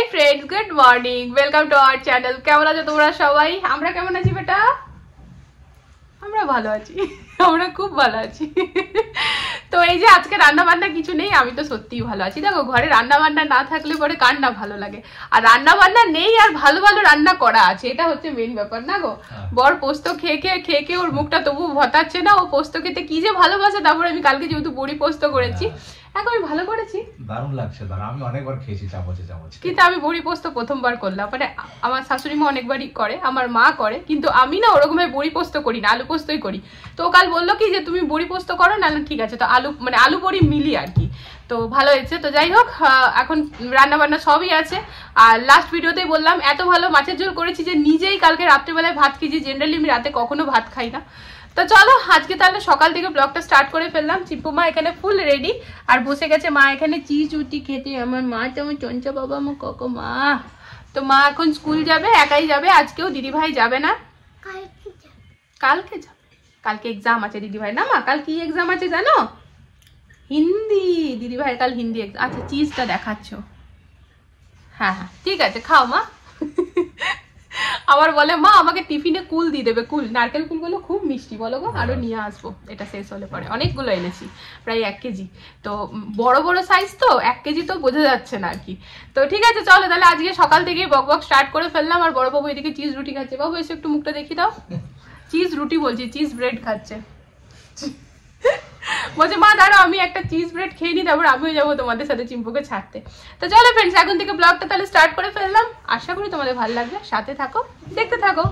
High friends good morning welcome to our channel কেমন আছো তোমরা সবাই আমরা কেমন আছি বেটা আমরা ভালো আছি আমরা খুব ভালো আছি তো এই যে আজকে রান্না বান্না কিছু নেই আমি তো সত্যিই ভালো আছি দেখো ঘরে রান্না বান্না না থাকলে পরে কার না ভালো লাগে আর রান্না বান্না নেই আর ভালো ভালো রান্না করা আছে এটা হচ্ছে মেন ব্যাপার না গো হ্যাঁ। বর পোস্ত খেয়ে খেয়ে খেয়ে খেয়ে ওর মুখটা তবু ভতাচ্ছে না ও পোস্ত খেতে কি যে ভালোবাসে তারপরে আমি কালকে যেহেতু বড়ি পোস্ত করেছি হ্যাঁ। এখন আমি ভালো করেছি দারুণ কিন্তু আমি পোস্ত প্রথমবার করলাম মানে আমার অনেকবারই করে আমার মা করে কিন্তু আমি না বড়ি পোস্ত করি না আলু পোস্তই করি তো কাল বললো কি যে তুমি বড়ি পোস্ত করো না ঠিক আছে তো আলু মানে আলু বড়ি মিলি আর কি তো ভালো হয়েছে তো যাই হোক এখন রান্না বান্না সবই আছে আর লাস্ট ভিডিওতেই বললাম এত ভালো মাছের ঝোল করেছি যে নিজেই কালকে রাত্রিবেলায় ভাত খেয়েছি জেনারেলি আমি রাতে কখনো ভাত খাই না তো চলো আজকে তাহলে সকাল থেকে ব্লগটা স্টার্ট করে ফেললাম চিম্পু মা এখানে ফুল রেডি আর বসে গেছে মা এখানে চিজ উটি খেতে আমার মা তেমন চঞ্চা বাবা আমার কক মা তো মা এখন স্কুল যাবে একাই যাবে আজকেও দিদিভাই যাবে না কালকে যাবে কালকে এক্সাম আছে দিদিভাই না মা কাল কি এক্সাম আছে জানো হিন্দি দিদিভাই কাল হিন্দি আচ্ছা চিজটা দেখাচ্ছ হ্যাঁ হ্যাঁ ঠিক আছে খাও মা আবার বলে মা আমাকে টিফিনে কুল দিয়ে দেবে কুল নারকেল কুলগুলো খুব মিষ্টি বলো গো আরও হ্যাঁ। নিয়ে আসবো এটা শেষ হলে পরে অনেকগুলো এনেছি প্রায় এক কেজি তো বড় বড় সাইজ তো এক কেজি তো বোঝা যাচ্ছে না আর কি তো ঠিক আছে চলো তাহলে আজকে সকাল থেকেই বক বক স্টার্ট করে ফেললাম আর বড়বাবু এদিকে চিজ রুটি খাচ্ছে বাবু এসে একটু মুখটা দেখি দাও চিজ রুটি বলছি চিজ ব্রেড খাচ্ছে বলছে মা দাঁড়াও আমি একটা চিজ ব্রেড খেয়ে নিই তারপর আমিও যাবো তোমাদের সাথে চিম্পুকে ছাড়তে তো চলো ফ্রেন্ডস এখন থেকে ব্লগটা তাহলে স্টার্ট করে ফেললাম আশা করি তোমাদের ভালো লাগবে সাথে থাকো দেখতে থাকো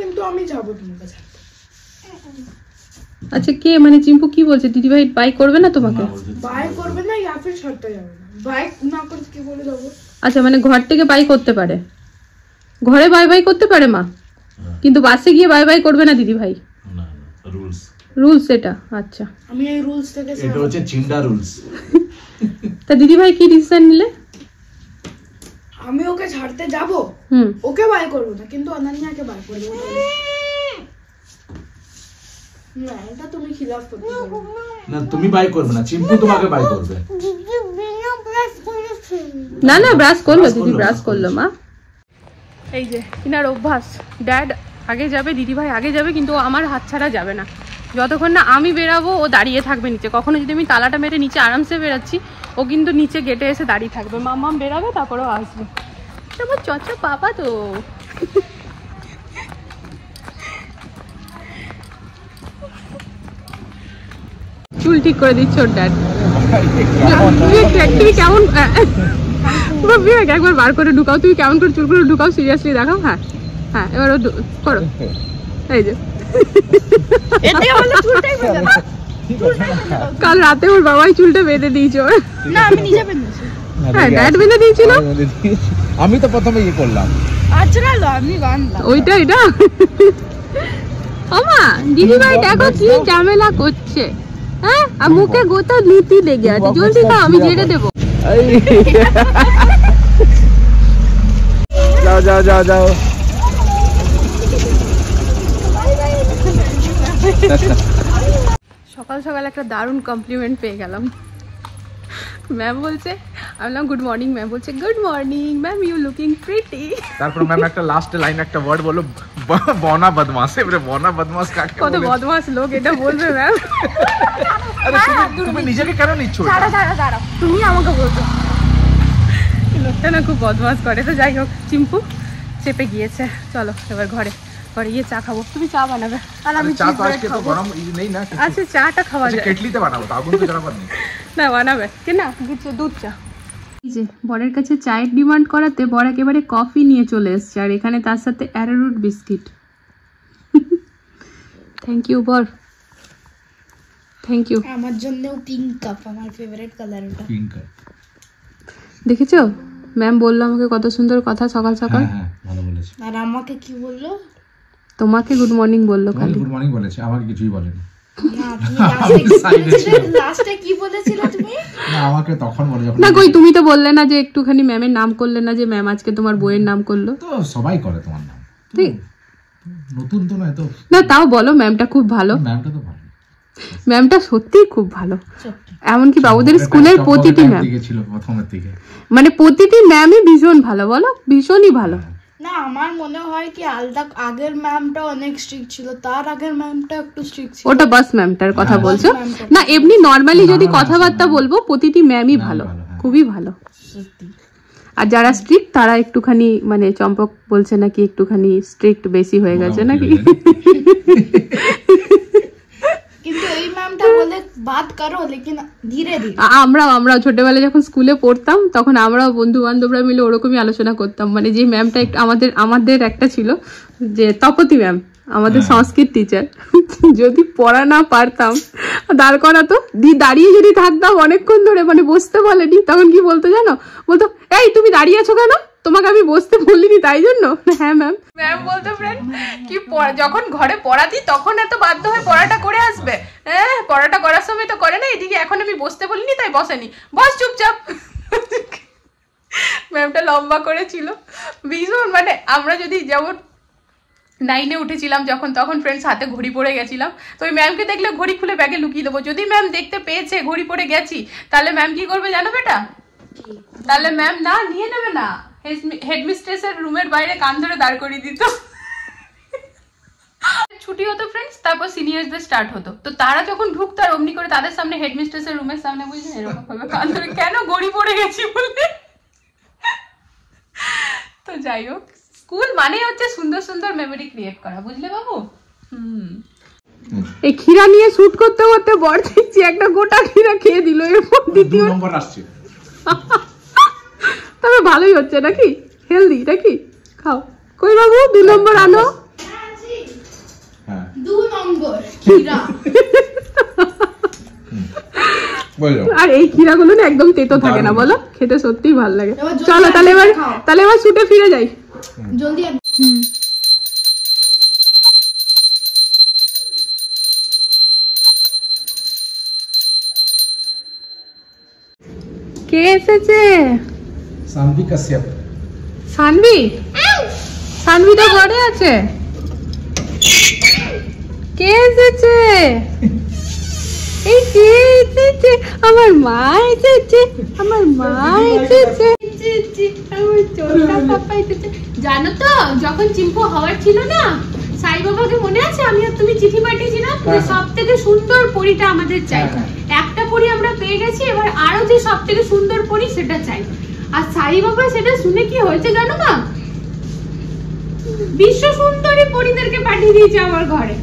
কিন্তু আমি আচ্ছা কে মানে চিম্পু কি বলছে দিদিভাই বাইক করবে না তোমাকে বাইক করবে না ছাড়তে যাবে না কি বলে আচ্ছা মানে ঘর থেকে বাই করতে পারে ঘরে বাই বাই করতে পারে মা হ্যাঁ। কিন্তু বাসে গিয়ে বাই বাই করবে না দিদি ভাই রুলস এটা আচ্ছা আমি এই এটা হচ্ছে চিন্ডা রুলস তা দিদি ভাই কি ডিসিশন নিলে আমি ওকে ছাড়তে যাব হুম ওকে বাই করব না কিন্তু অনন্যাকে বাই করব না এটা তুমি খিলাফ করতে না তুমি বাই করবে না চিম্পু তোমাকে বাই করবে না না ব্রাশ করলো দিদি ব্রাশ করলো মা এই যে ইনার অভ্যাস ড্যাড আগে যাবে দিদি ভাই আগে যাবে কিন্তু আমার হাত ছাড়া যাবে না যতক্ষণ না আমি বেরাবো ও দাঁড়িয়ে থাকবে নিচে কখনো যদি আমি তালাটা মেরে নিচে আরামসে বেরাচ্ছি ও কিন্তু নিচে গেটে এসে দাঁড়িয়ে থাকবে মাম্মাম বেরাবে তারপরেও আসবে তারপর চচা পাপা তো চুল ঠিক করে দিচ্ছে ওর ড্যাড একবার বার করে ঢুকাও তুমি কেমন করে করে ঢুকাও সিরিয়াসলি দেখাও হ্যাঁ হ্যাঁ এবার করো এই যে কাল রাতে ওর বাবাই চুলটা বেঁধে দিয়েছে ওর না আমি হ্যাঁ বেঁধে দিয়েছিল আমি তো প্রথমে না আমি বাঁধলাম ভাই দেখো কি ঝামেলা করছে হ্যাঁ মুখে গোটা লুটি লেগে আছে জলদি খাও আমি জেড়ে দেবো যাও যাও যাও যাও সকাল সকাল একটা দারুণ কমপ্লিমেন্ট পেয়ে গেলাম ম্যাম বলছে আমি বললাম গুড মর্নিং ম্যাম বলছে good morning ma'am you looking pretty তারপর ম্যাম একটা লাস্ট লাইন একটা ওয়ার্ড বলো বনা বদমাশ এবারে বনা বদমাশ কাকে কত বদমাশ লোক এটা বলবে ম্যাম আরে হ্যাঁ, তুমি নিজেকে কেন নিচ্ছ দাঁড়া দাঁড়া দাঁড়া তুমি আমাকে বলছো লোকটা না খুব বদমাশ করে তো যাই হোক চিম্পু চেপে গিয়েছে চলো এবার ঘরে পরে ইয়ে চা খাবো তুমি চা বানাবে আর আমি চা তো আজকে তো গরম নেই না আচ্ছা চাটা খাওয়া আচ্ছা, যায় কেটলিতে বানাবো আগুন তো জ্বালাবার নেই না বানাবে কি না দুধ চা যে বরের কাছে চায়ের ডিমান্ড করাতে বর একেবারে কফি নিয়ে চলে এসছে আর এখানে তার সাথে অ্যারোরুট বিস্কিট থ্যাংক ইউ বর থ্যাংক ইউ আমার জন্যও পিঙ্ক কাপ আমার ফেভারিট কালার ওটা পিঙ্ক কাপ দেখেছো ম্যাম বললো আমাকে কত সুন্দর কথা সকাল সকাল হ্যাঁ, হ্যাঁ, আর আমাকে কি বললো তোমাকে গুড মর্নিং বললো খালি গুড মর্নিং বলেছে আমাকে কিছুই বলেনি তুমি তো বললে না যে একটুখানি ম্যামের নাম করলে না যে ম্যাম আজকে তোমার বইয়ের নাম করলো ঠিক না তাও বলো ম্যামটা খুব ভালো ভালো ম্যামটা সত্যিই খুব ভালো এমনকি বাবুদের স্কুলের প্রতিটি ম্যাম মানে প্রতিটি ম্যামই ভীষণ ভালো বলো ভীষণই ভালো না আমার মনে হয় কি আলদা আগের ম্যামটা অনেক স্ট্রিক্ট ছিল তার আগের ম্যামটা একটু স্ট্রিক্ট ছিল ওটা বাস ম্যামটার হ্যাঁ, কথা বলছো না এমনি নর্মালি যদি কথাবার্তা বলবো প্রতিটি ম্যামই ভালো হ্যাঁ। খুবই ভালো আর যারা স্ট্রিক্ট তারা একটুখানি মানে চম্পক বলছে নাকি একটুখানি স্ট্রিক্ট বেশি হয়ে গেছে হ্যাঁ, নাকি বলে বাদ করো লেকিন ধীরে ধীরে আমরাও আমরাও ছোটবেলায় যখন স্কুলে পড়তাম তখন আমরা বন্ধু বান্ধবরা মিলে ওরকমই আলোচনা করতাম মানে যে ম্যামটা আমাদের আমাদের একটা ছিল যে তপতি ম্যাম আমাদের সংস্কৃত টিচার যদি পড়া না পারতাম দাঁড় করাতো দি দাঁড়িয়ে যদি থাকতাম অনেকক্ষণ ধরে মানে বসতে বলেনি তখন কি বলতো জানো বলতো এই তুমি দাঁড়িয়ে আছো কেন তোমাকে আমি বসতে বললিনি তাই জন্য হ্যাঁ ম্যাম ম্যাম বলতো ফ্রেন্ড কি যখন ঘরে পড়া দিই তখন এত বাধ্য হয়ে পড়াটা করে আসবে হ্যাঁ পড়াটা করার সময় তো করে না এদিকে এখন আমি বসতে বলিনি তাই বসেনি বস চুপচাপ ম্যামটা লম্বা করেছিল ভীষণ মানে আমরা যদি যেমন নাইনে উঠেছিলাম যখন তখন ফ্রেন্ডস হাতে ঘড়ি পড়ে গেছিলাম তো ওই ম্যামকে দেখলে ঘড়ি খুলে ব্যাগে লুকিয়ে দেবো যদি ম্যাম দেখতে পেয়েছে ঘড়ি পড়ে গেছি তাহলে ম্যাম কি করবে জানো বেটা তাহলে ম্যাম না নিয়ে নেবে না হেডমিস্ট্রেসের রুমের বাইরে কান ধরে দাঁড় করিয়ে দিত ছুটি হতো ফ্রেন্ডস তারপর সিনিয়রদের স্টার্ট হতো তো তারা যখন ঢুকতো আর অমনি করে তাদের সামনে হেডমিস্ট্রেসের রুমের সামনে বুঝলেন এরকম ভাবে কান ধরে কেন গড়ি পড়ে গেছি বলে তো যাই হোক স্কুল মানে হচ্ছে সুন্দর সুন্দর মেমোরি ক্রিয়েট করা বুঝলে বাবু এই খিরা নিয়ে শুট করতে করতে বর দিচ্ছি একটা গোটা খিরা খেয়ে দিল এরপর দ্বিতীয় নম্বর আসছে ভালোই হচ্ছে নাকি হেলদি নাকি খাও কই বাবু দু নম্বর আনো হ্যাঁ। আর এই গুলো না একদম তেতো থাকে না বলো খেতে ভালো লাগে চলো তাহলে এবার তাহলে এবার ছুটে ফিরে যাই জলদি কে এসেছে সানভি কাশ্যপ সানভি সানভি তো ঘরে আছে কে এসেছে এই কে এসেছে আমার মা এসেছে আমার মা এসেছে জানো তো যখন চিম্পু হওয়ার ছিল না সাই বাবাকে মনে আছে আমি আর তুমি চিঠি পাঠিয়েছিলাম না হ্যাঁ। সব থেকে সুন্দর পরিটা আমাদের চাই হ্যাঁ, হ্যাঁ। একটা পরি আমরা পেয়ে গেছি এবার আরো যে সব থেকে সুন্দর পরি সেটা চাই আর সাই বাবা সেটা শুনে কি হয়েছে জানো মা বিশ্ব সুন্দরী পরিদেরকে পাঠিয়ে দিয়েছে আমার ঘরে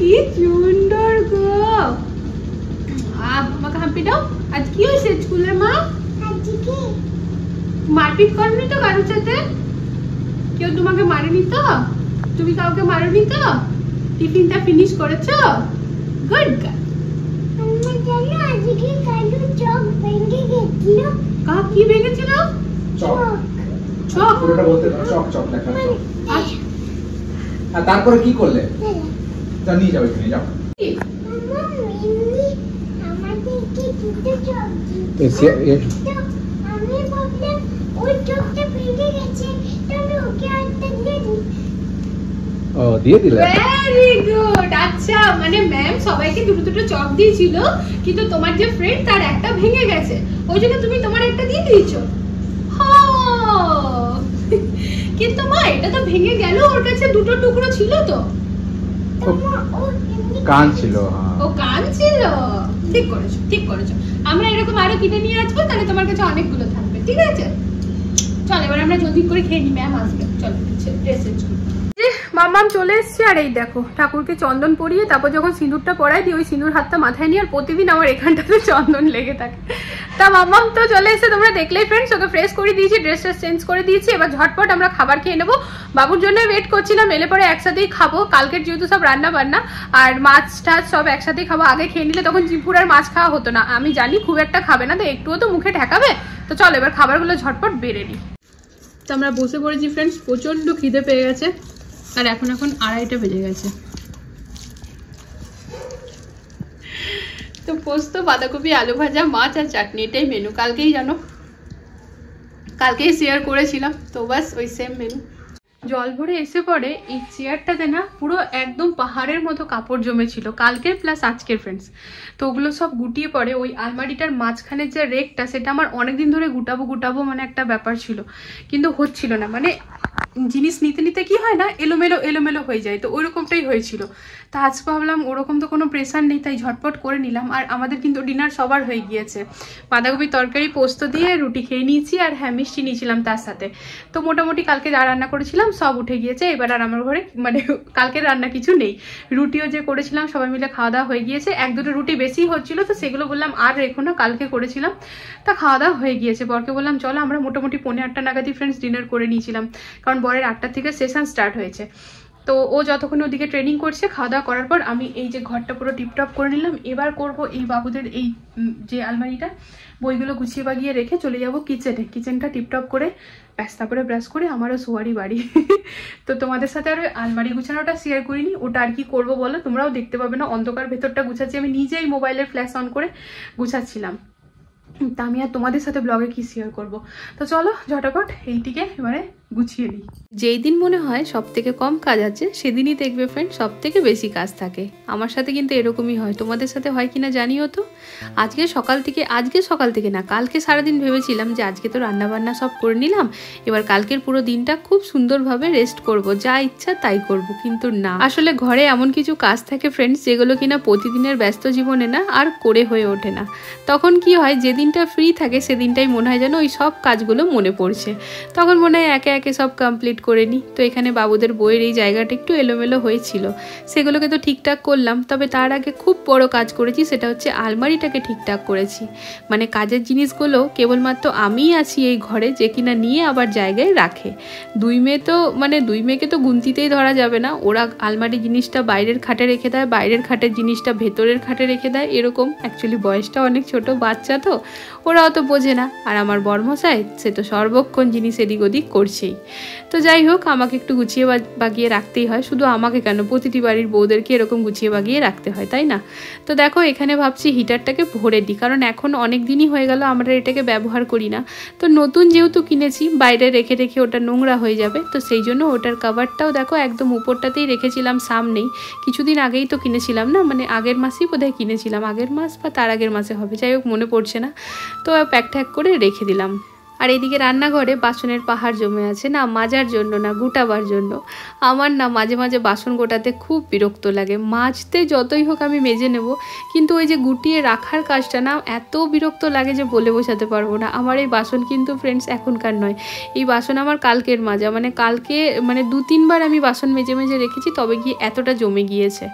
কি মা মারপিট করেনি তো কেউ তোমাকে মারেনি তো তুমি কাউকে তো টিফিনটা ফিনিশ করেছো গুড গার্ল কাক কি বলতে চক চক মানে আর তারপরে কি করলে তা নিয়ে যাবে এখানে যাও আমি ওই চোখটা ভেঙে গেছে তাহলে ওকে আনতে ও দিয়ে দিলে ভেরি গুড আচ্ছা মানে ম্যাম সবাইকে দুটো দুটো চক দিয়েছিল কিন্তু তোমার যে ফ্রেন্ড তার একটা ভেঙে গেছে ওই জন্য তুমি তোমার একটা দিয়ে দিয়েছো কিন্তু মা এটা তো ভেঙে গেল ওর কাছে দুটো টুকরো ছিল তো কান ছিল হ্যাঁ। ও কান ছিল ঠিক করেছো ঠিক করেছো আমরা এরকম আরো কিনে নিয়ে আসবো তাহলে তোমার কাছে অনেকগুলো থাকবে ঠিক আছে চল এবার আমরা জলদি করে খেয়ে নি ম্যাম আজকে চলো ড্রেস চেঞ্জ মাম্মাম চলে এসছে আর এই দেখো ঠাকুরকে চন্দন পরিয়ে তারপর যখন সিঁদুরটা পরাই দিই ওই সিঁদুর হাতটা মাথায় নিয়ে আর প্রতিদিন আমার এখানটাতে চন্দন লেগে থাকে তা মাম্মাম তো চলে এসে তোমরা দেখলেই ফ্রেন্ডস ওকে ফ্রেশ করে দিয়েছি ড্রেস ট্রেস চেঞ্জ করে দিয়েছি এবার ঝটপট আমরা খাবার খেয়ে নেবো বাবুর জন্য ওয়েট করছিলাম এলে পরে একসাথেই খাবো কালকের যেহেতু সব রান্না বান্না আর মাছ টাছ সব একসাথেই খাবো আগে খেয়ে নিলে তখন জিপুর আর মাছ খাওয়া হতো না আমি জানি খুব একটা খাবে না তো একটুও তো মুখে ঠেকাবে তো চলো এবার খাবারগুলো ঝটপট বেড়ে নিই তো আমরা বসে পড়েছি ফ্রেন্ডস প্রচণ্ড খিদে পেয়ে গেছে আর এখন এখন আড়াইটা বেজে গেছে তো পোস্ত বাঁধাকপি আলু ভাজা মাছ আর চাটনি এটাই মেনু কালকেই জানো কালকেই শেয়ার করেছিলাম তো বাস ওই সেম মেনু জল ভরে এসে পরে এই চেয়ারটাতে না পুরো একদম পাহাড়ের মতো কাপড় জমেছিল কালকের প্লাস আজকের ফ্রেন্ডস তো ওগুলো সব গুটিয়ে পড়ে ওই আলমারিটার মাঝখানের যে রেকটা সেটা আমার অনেকদিন ধরে গুটাবো গুটাবো মানে একটা ব্যাপার ছিল কিন্তু হচ্ছিল না মানে জিনিস নিতে নিতে কি হয় না এলোমেলো এলোমেলো হয়ে যায় তো ওইরকমটাই হয়েছিল তা আজ ভাবলাম ওরকম তো কোনো প্রেশার নেই তাই ঝটপট করে নিলাম আর আমাদের কিন্তু ডিনার সবার হয়ে গিয়েছে বাঁধাকপির তরকারি পোস্ত দিয়ে রুটি খেয়ে নিয়েছি আর হ্যাঁ মিষ্টি নিয়েছিলাম তার সাথে তো মোটামুটি কালকে যা রান্না করেছিলাম দিয়েছিলাম সব উঠে গিয়েছে এবার আর আমার ঘরে মানে কালকে রান্না কিছু নেই রুটিও যে করেছিলাম সবাই মিলে খাওয়া দাওয়া হয়ে গিয়েছে এক দুটো রুটি বেশি হচ্ছিল তো সেগুলো বললাম আর রেখো না কালকে করেছিলাম তা খাওয়া দাওয়া হয়ে গিয়েছে বরকে বললাম চলো আমরা মোটামুটি পনেরো আটটা নাগাদই ফ্রেন্ডস ডিনার করে নিয়েছিলাম কারণ বরের আটটা থেকে সেশন স্টার্ট হয়েছে তো ও যতক্ষণ ওদিকে ট্রেনিং করছে খাওয়া দাওয়া করার পর আমি এই যে ঘরটা পুরো টিপটপ করে নিলাম এবার করব এই বাবুদের এই যে আলমারিটা বইগুলো গুছিয়ে বাগিয়ে রেখে চলে যাব কিচেনে কিচেনটা টিপটপ করে ব্যাস তারপরে ব্রাশ করে আমারও সোয়ারি বাড়ি তো তোমাদের সাথে আর আলমারি গুছানোটা শেয়ার করিনি ওটা আর কি করবো বলো তোমরাও দেখতে পাবে না অন্ধকার ভেতরটা গুছাচ্ছি আমি নিজেই মোবাইলের ফ্ল্যাশ অন করে গুছাচ্ছিলাম তা আমি আর তোমাদের সাথে ব্লগে কি শেয়ার করব তো চলো ঝটাপট এইটিকে এবারে গুছিয়ে নিই যেই দিন মনে হয় সব থেকে কম কাজ আছে সেদিনই দেখবে ফ্রেন্ড সব থেকে বেশি কাজ থাকে আমার সাথে কিন্তু এরকমই হয় তোমাদের সাথে হয় কিনা জানিও তো আজকে সকাল থেকে আজকে সকাল থেকে না কালকে সারাদিন ভেবেছিলাম যে আজকে তো রান্নাবান্না সব করে নিলাম এবার কালকের পুরো দিনটা খুব সুন্দরভাবে রেস্ট করব যা ইচ্ছা তাই করব কিন্তু না আসলে ঘরে এমন কিছু কাজ থাকে ফ্রেন্ডস যেগুলো কিনা প্রতিদিনের ব্যস্ত জীবনে না আর করে হয়ে ওঠে না তখন কি হয় যেদিনটা ফ্রি থাকে সেদিনটাই মনে হয় যেন ওই সব কাজগুলো মনে পড়ছে তখন মনে হয় একে একে সব কমপ্লিট করে নিই তো এখানে বাবুদের বইয়ের এই জায়গাটা একটু এলোমেলো হয়েছিল সেগুলোকে তো ঠিকঠাক করলাম তবে তার আগে খুব বড় কাজ করেছি সেটা হচ্ছে আলমারিটাকে ঠিকঠাক করেছি মানে কাজের জিনিসগুলো কেবলমাত্র আমিই আছি এই ঘরে যে কিনা নিয়ে আবার জায়গায় রাখে দুই মেয়ে তো মানে দুই মেয়েকে তো গুনতিতেই ধরা যাবে না ওরা আলমারি জিনিসটা বাইরের খাটে রেখে দেয় বাইরের খাটের জিনিসটা ভেতরের খাটে রেখে দেয় এরকম অ্যাকচুয়ালি বয়সটা অনেক ছোট বাচ্চা তো ওরা অত বোঝে না আর আমার বর্মশাই সে তো সর্বক্ষণ জিনিস এদিক ওদিক করছেই তো যাই হোক আমাকে একটু গুছিয়ে বাগিয়ে রাখতেই হয় শুধু আমাকে কেন প্রতিটি বাড়ির বউদেরকে এরকম গুছিয়ে বাগিয়ে রাখতে হয় তাই না তো দেখো এখানে ভাবছি হিটারটাকে ভরে দিই কারণ এখন অনেক দিনই হয়ে গেল আমরা এটাকে ব্যবহার করি না তো নতুন যেহেতু কিনেছি বাইরে রেখে রেখে ওটা নোংরা হয়ে যাবে তো সেই জন্য ওটার কাভারটাও দেখো একদম উপরটাতেই রেখেছিলাম সামনেই কিছুদিন আগেই তো কিনেছিলাম না মানে আগের মাসেই বোধহয় কিনেছিলাম আগের মাস বা তার আগের মাসে হবে যাই হোক মনে পড়ছে না তো প্যাক ঠ্যাক করে রেখে দিলাম আর এদিকে রান্নাঘরে বাসনের পাহাড় জমে আছে না মাজার জন্য না গোটাবার জন্য আমার না মাঝে মাঝে বাসন গোটাতে খুব বিরক্ত লাগে মাজতে যতই হোক আমি মেজে নেব কিন্তু ওই যে গুটিয়ে রাখার কাজটা না এত বিরক্ত লাগে যে বলে বোঝাতে পারবো না আমার এই বাসন কিন্তু ফ্রেন্ডস এখনকার নয় এই বাসন আমার কালকের মাজা মানে কালকে মানে দু তিনবার আমি বাসন মেজে মেজে রেখেছি তবে গিয়ে এতটা জমে গিয়েছে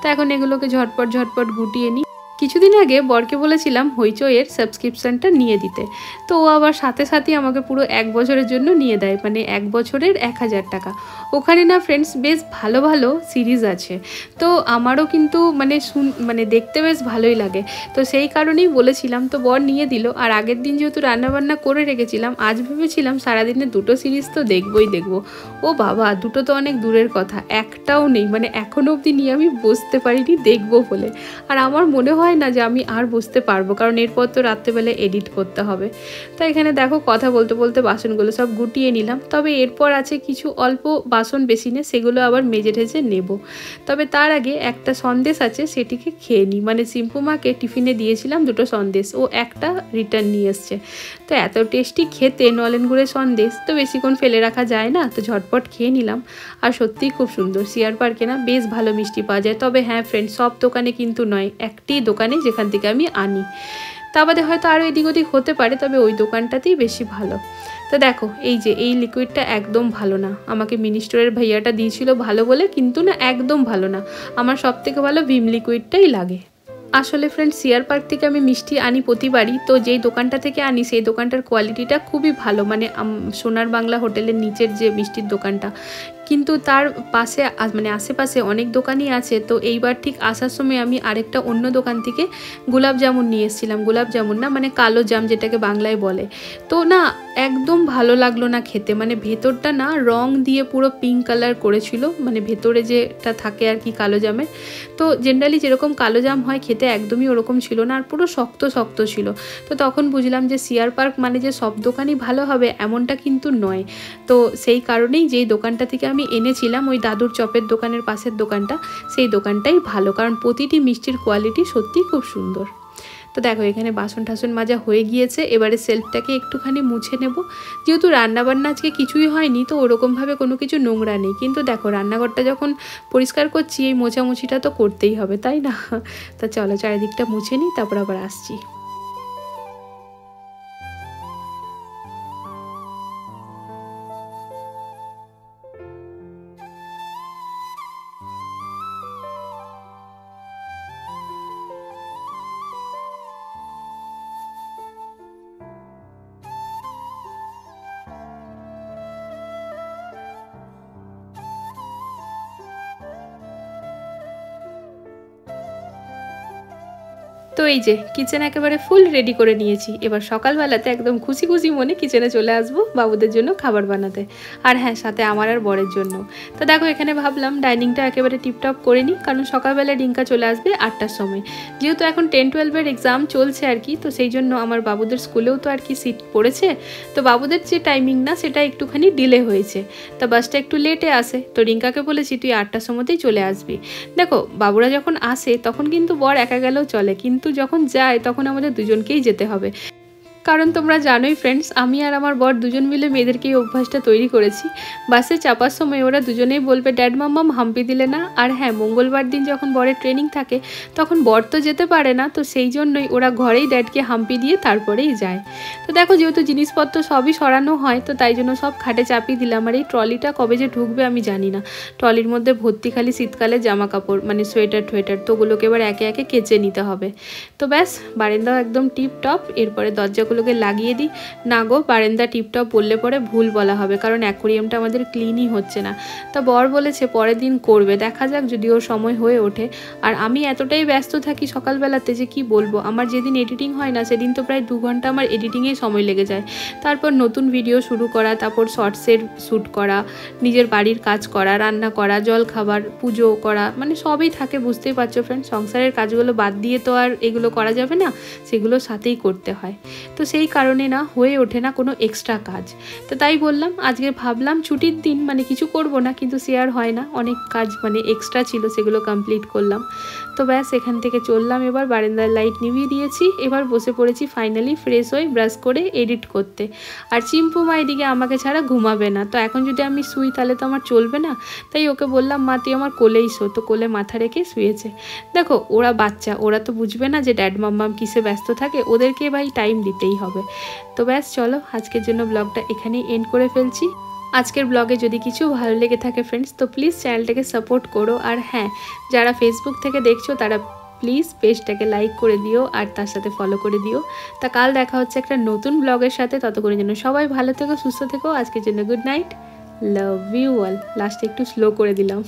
তো এখন এগুলোকে ঝটপট ঝটপট গুটিয়ে নিই কিছুদিন আগে বরকে বলেছিলাম হইচইয়ের সাবস্ক্রিপশানটা নিয়ে দিতে তো ও আবার সাথে সাথে আমাকে পুরো এক বছরের জন্য নিয়ে দেয় মানে এক বছরের এক হাজার টাকা ওখানে না ফ্রেন্ডস বেশ ভালো ভালো সিরিজ আছে তো আমারও কিন্তু মানে শুন মানে দেখতে বেশ ভালোই লাগে তো সেই কারণেই বলেছিলাম তো বর নিয়ে দিল আর আগের দিন যেহেতু রান্নাবান্না করে রেখেছিলাম আজ ভেবেছিলাম সারাদিনে দুটো সিরিজ তো দেখবই দেখবো ও বাবা দুটো তো অনেক দূরের কথা একটাও নেই মানে এখনও অবধি নিয়ে আমি বসতে পারিনি দেখবো বলে আর আমার মনে হয় হয় না যে আমি আর বুঝতে পারবো কারণ এরপর তো রাত্রেবেলা এডিট করতে হবে তাই এখানে দেখো কথা বলতে বলতে বাসনগুলো সব গুটিয়ে নিলাম তবে এরপর আছে কিছু অল্প বাসন বেশি নে সেগুলো আবার মেজে ঠেজে নেব তবে তার আগে একটা সন্দেশ আছে সেটিকে খেয়ে নিই মানে সিম্পু মাকে টিফিনে দিয়েছিলাম দুটো সন্দেশ ও একটা রিটার্ন নিয়ে এসছে তো এত টেস্টি খেতে নলেন গুড়ের সন্দেশ তো বেশিক্ষণ ফেলে রাখা যায় না তো ঝটপট খেয়ে নিলাম আর সত্যিই খুব সুন্দর সিয়ার পার্কে না বেশ ভালো মিষ্টি পাওয়া যায় তবে হ্যাঁ ফ্রেন্ড সব দোকানে কিন্তু নয় একটি দোকান দোকানে যেখান থেকে আমি আনি তা বাদে হয়তো আরও এদিক ওদিক হতে পারে তবে ওই দোকানটাতেই বেশি ভালো তো দেখো এই যে এই লিকুইডটা একদম ভালো না আমাকে স্টোরের ভাইয়াটা দিয়েছিল ভালো বলে কিন্তু না একদম ভালো না আমার সবথেকে ভালো ভিম লিকুইডটাই লাগে আসলে ফ্রেন্ড সিয়ার পার্ক থেকে আমি মিষ্টি আনি প্রতিবারই তো যেই দোকানটা থেকে আনি সেই দোকানটার কোয়ালিটিটা খুবই ভালো মানে সোনার বাংলা হোটেলের নিচের যে মিষ্টির দোকানটা কিন্তু তার পাশে মানে আশেপাশে অনেক দোকানই আছে তো এইবার ঠিক আসার সময় আমি আরেকটা অন্য দোকান থেকে গোলাপ জামুন নিয়ে এসেছিলাম গোলাপ জামুন না মানে কালো জাম যেটাকে বাংলায় বলে তো না একদম ভালো লাগলো না খেতে মানে ভেতরটা না রং দিয়ে পুরো পিঙ্ক কালার করেছিল মানে ভেতরে যেটা থাকে আর কি কালো জামের তো জেনারেলি যেরকম কালো জাম হয় খেতে একদমই ওরকম ছিল না আর পুরো শক্ত শক্ত ছিল তো তখন বুঝলাম যে সিয়ার পার্ক মানে যে সব দোকানই ভালো হবে এমনটা কিন্তু নয় তো সেই কারণেই যেই দোকানটা থেকে আমি এনেছিলাম ওই দাদুর চপের দোকানের পাশের দোকানটা সেই দোকানটাই ভালো কারণ প্রতিটি মিষ্টির কোয়ালিটি সত্যিই খুব সুন্দর তো দেখো এখানে বাসন টাসন মাজা হয়ে গিয়েছে এবারে সেলফটাকে একটুখানি মুছে নেব যেহেতু রান্নাবান্না আজকে কিছুই হয়নি তো ওরকমভাবে কোনো কিছু নোংরা নেই কিন্তু দেখো রান্নাঘরটা যখন পরিষ্কার করছি এই মোছামুছিটা তো করতেই হবে তাই না তা চলো চারিদিকটা মুছে নিই তারপর আবার আসছি তো এই যে কিচেন একেবারে ফুল রেডি করে নিয়েছি এবার সকালবেলাতে একদম খুশি খুশি মনে কিচেনে চলে আসবো বাবুদের জন্য খাবার বানাতে আর হ্যাঁ সাথে আমার আর বরের জন্য তো দেখো এখানে ভাবলাম ডাইনিংটা একেবারে টিপটপ করে নিই কারণ সকালবেলা ডিঙ্কা চলে আসবে আটটার সময় যেহেতু এখন টেন টুয়েলভের এক্সাম চলছে আর কি তো সেই জন্য আমার বাবুদের স্কুলেও তো আর কি সিট পড়েছে তো বাবুদের যে টাইমিং না সেটা একটুখানি ডিলে হয়েছে তা বাসটা একটু লেটে আসে তো রিঙ্কাকে বলেছি তুই আটটার সময়তেই চলে আসবি দেখো বাবুরা যখন আসে তখন কিন্তু বর একা গেলেও চলে কিন্তু কিন্তু যখন যাই তখন আমাদের দুজনকেই যেতে হবে কারণ তোমরা জানোই ফ্রেন্ডস আমি আর আমার বর দুজন মিলে মেয়েদেরকে এই অভ্যাসটা তৈরি করেছি বাসে চাপার সময় ওরা দুজনেই বলবে ড্যাড মাম্মাম হাম্পি দিলে না আর হ্যাঁ মঙ্গলবার দিন যখন বরের ট্রেনিং থাকে তখন বর তো যেতে পারে না তো সেই জন্যই ওরা ঘরেই ড্যাডকে হাম্পি দিয়ে তারপরেই যায় তো দেখো যেহেতু জিনিসপত্র সবই সরানো হয় তো তাই জন্য সব খাটে চাপিয়ে দিলাম আর এই ট্রলিটা কবে যে ঢুকবে আমি জানি না ট্রলির মধ্যে ভর্তি খালি শীতকালে জামা কাপড় মানে সোয়েটার টোয়েটার তো ওগুলোকে এবার একে একে কেচে নিতে হবে তো ব্যাস বারেন্দাও একদম টিপ টপ এরপরে দরজা গাছগুলোকে লাগিয়ে দিই না গো বারেন্দা টিপটপ বললে পরে ভুল বলা হবে কারণ অ্যাকোরিয়ামটা আমাদের ক্লিনই হচ্ছে না তা বর বলেছে পরের দিন করবে দেখা যাক যদি ওর সময় হয়ে ওঠে আর আমি এতটাই ব্যস্ত থাকি সকালবেলাতে যে কি বলবো আমার যেদিন এডিটিং হয় না সেদিন তো প্রায় দু ঘন্টা আমার এডিটিংয়েই সময় লেগে যায় তারপর নতুন ভিডিও শুরু করা তারপর শর্টসের শ্যুট করা নিজের বাড়ির কাজ করা রান্না করা জল খাবার পুজো করা মানে সবই থাকে বুঝতেই পারছো ফ্রেন্ড সংসারের কাজগুলো বাদ দিয়ে তো আর এগুলো করা যাবে না সেগুলো সাথেই করতে হয় তো তো সেই কারণে না হয়ে ওঠে না কোনো এক্সট্রা কাজ তো তাই বললাম আজকে ভাবলাম ছুটির দিন মানে কিছু করব না কিন্তু শেয়ার হয় না অনেক কাজ মানে এক্সট্রা ছিল সেগুলো কমপ্লিট করলাম তো ব্যাস এখান থেকে চললাম এবার বারেন্দার লাইট নিভিয়ে দিয়েছি এবার বসে পড়েছি ফাইনালি ফ্রেশ হয়ে ব্রাশ করে এডিট করতে আর চিম্পু মা এদিকে আমাকে ছাড়া ঘুমাবে না তো এখন যদি আমি শুই তাহলে তো আমার চলবে না তাই ওকে বললাম মা তুই আমার কোলেই শো তো কোলে মাথা রেখে শুয়েছে দেখো ওরা বাচ্চা ওরা তো বুঝবে না যে ড্যাড মাম্মাম কিসে ব্যস্ত থাকে ওদেরকে ভাই টাইম দিতেই করতেই হবে তো ব্যাস চলো আজকের জন্য ব্লগটা এখানেই এন্ড করে ফেলছি আজকের ব্লগে যদি কিছু ভালো লেগে থাকে ফ্রেন্ডস তো প্লিজ চ্যানেলটাকে সাপোর্ট করো আর হ্যাঁ যারা ফেসবুক থেকে দেখছো তারা প্লিজ পেজটাকে লাইক করে দিও আর তার সাথে ফলো করে দিও তা কাল দেখা হচ্ছে একটা নতুন ব্লগের সাথে ততক্ষণের জন্য সবাই ভালো থেকো সুস্থ থেকো আজকের জন্য good night love you all লাস্টে একটু স্লো করে দিলাম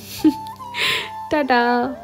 টাটা